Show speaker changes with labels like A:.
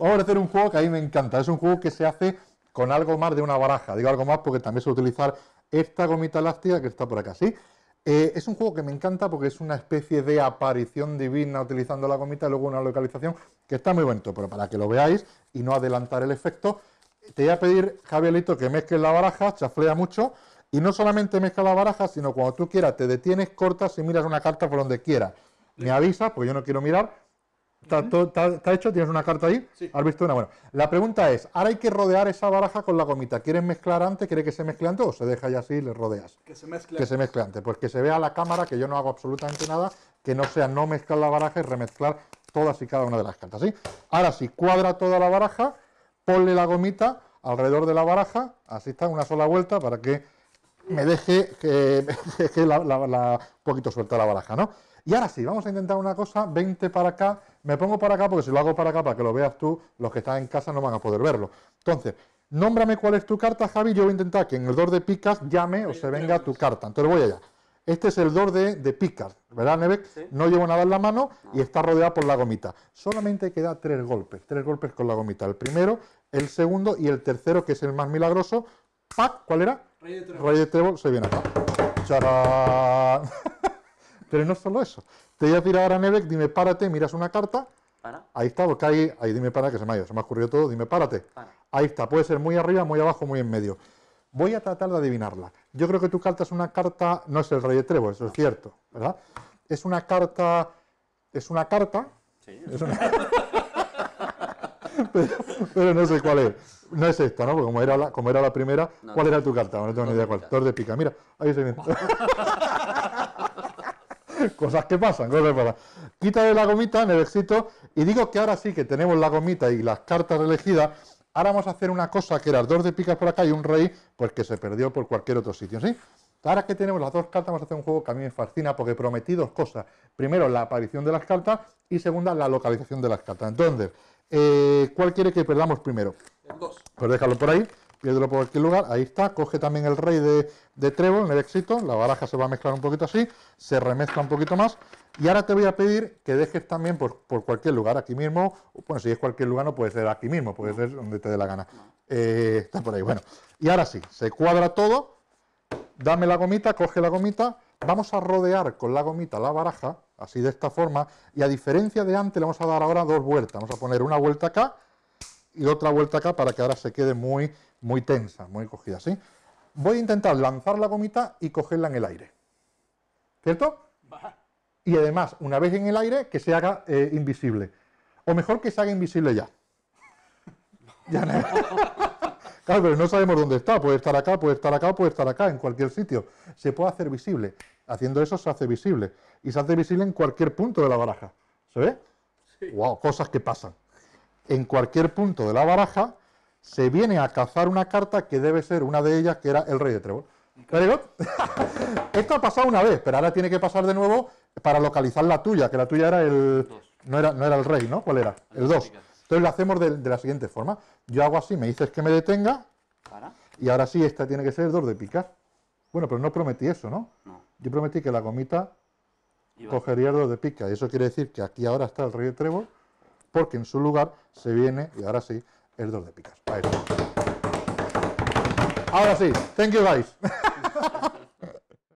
A: Vamos a hacer un juego que a mí me encanta. Es un juego que se hace con algo más de una baraja. Digo algo más porque también se utilizar esta gomita elástica que está por acá, ¿sí? Eh, es un juego que me encanta porque es una especie de aparición divina utilizando la gomita y luego una localización que está muy bonito, pero para que lo veáis y no adelantar el efecto, te voy a pedir, Javierito, que mezcles la baraja, chaflea mucho, y no solamente mezcla la baraja, sino cuando tú quieras, te detienes, cortas y miras una carta por donde quieras. Me avisas, porque yo no quiero mirar, Está, hecho, tienes una carta ahí, sí. has visto una. Bueno, la pregunta es, ahora hay que rodear esa baraja con la gomita. ¿Quieres mezclar antes? ¿Quieres que se mezcle antes o se deja ya así y le rodeas? Que se mezcle. Que se mezcle antes. Pues que se vea la cámara que yo no hago absolutamente nada, que no sea no mezclar la baraja y remezclar todas y cada una de las cartas. ¿sí? Ahora sí, cuadra toda la baraja, ponle la gomita alrededor de la baraja, así está, una sola vuelta para que me deje, que, poquito suelta la baraja, ¿no? Y ahora sí, vamos a intentar una cosa, 20 para acá, me pongo para acá porque si lo hago para acá para que lo veas tú, los que están en casa no van a poder verlo. Entonces, nómbrame cuál es tu carta, Javi, yo voy a intentar que en el dor de picas llame o se venga tu carta. Entonces voy allá. Este es el dor de, de picas, ¿verdad, Neve? No llevo nada en la mano y ah. está rodeado por la gomita. Solamente queda tres golpes, tres golpes con la gomita. El primero, el segundo y el tercero, que es el más milagroso. ¡Pac! ¿Cuál era? Rey de Trébol. Rey de se viene acá. ¡Charán! Pero no solo eso. Te voy a tirar ahora a Nebek, dime párate, miras una carta. Ahí está, porque ahí, ahí dime para, que se me ha ido, se me ha ocurrido todo, dime párate. Ahí está, puede ser muy arriba, muy abajo, muy en medio. Voy a tratar de adivinarla. Yo creo que tu carta es una carta, no es el rey de trevo eso es cierto, ¿verdad? Es una carta, es una carta. Sí. Es una... pero, pero, no sé cuál es. No es esta, ¿no? Porque como era la, como era la primera, ¿cuál era tu carta? No tengo ni idea cuál. Dos de pica. Mira, ahí se viene. cosas que pasan, cosas que pasan. Quítale la gomita en el éxito y digo que ahora sí que tenemos la gomita y las cartas elegidas. Ahora vamos a hacer una cosa que era dos de picas por acá y un rey, pues que se perdió por cualquier otro sitio, ¿sí? Ahora que tenemos las dos cartas, vamos a hacer un juego que a mí me fascina porque prometí dos cosas. Primero, la aparición de las cartas y segunda, la localización de las cartas. Entonces, eh, ¿cuál quiere que perdamos primero? El dos Pues déjalo por ahí piedra por cualquier lugar, ahí está, coge también el rey de, de trébol en el éxito, la baraja se va a mezclar un poquito así, se remezcla un poquito más, y ahora te voy a pedir que dejes también por, cualquier lugar, aquí mismo, bueno, si es cualquier lugar no puede ser aquí mismo, puede ser donde te dé la gana, eh, está por ahí, bueno, y ahora sí, se cuadra todo, dame la gomita, coge la gomita, vamos a rodear con la gomita la baraja, así de esta forma, y a diferencia de antes le vamos a dar ahora dos vueltas, vamos a poner una vuelta acá, y otra vuelta acá para que ahora se quede muy, muy tensa, muy cogida, ¿sí? Voy a intentar lanzar la gomita y cogerla en el aire, ¿cierto? Y además, una vez en el aire, que se haga eh, invisible. O mejor que se haga invisible ya. ya no. claro, pero no sabemos dónde está. Puede estar acá, puede estar acá, puede estar acá, en cualquier sitio. Se puede hacer visible. Haciendo eso se hace visible. Y se hace visible en cualquier punto de la baraja. ¿Se ve? Sí. ¡Wow! Cosas que pasan en cualquier punto de la baraja, se viene a cazar una carta que debe ser una de ellas, que era el rey de trébol. Esto ha pasado una vez, pero ahora tiene que pasar de nuevo para localizar la tuya, que la tuya era el... No era, no era el rey, ¿no? ¿Cuál era? El 2. Entonces lo hacemos de, la siguiente forma. Yo hago así, me dices que me detenga. Y ahora sí, esta tiene que ser el 2 de pica. Bueno, pero no prometí eso, ¿no? Yo prometí que la gomita cogería el 2 de pica. Y eso quiere decir que aquí ahora está el rey de trébol porque en su lugar se viene, y ahora sí, el 2 de picas. Ahora sí, thank you guys.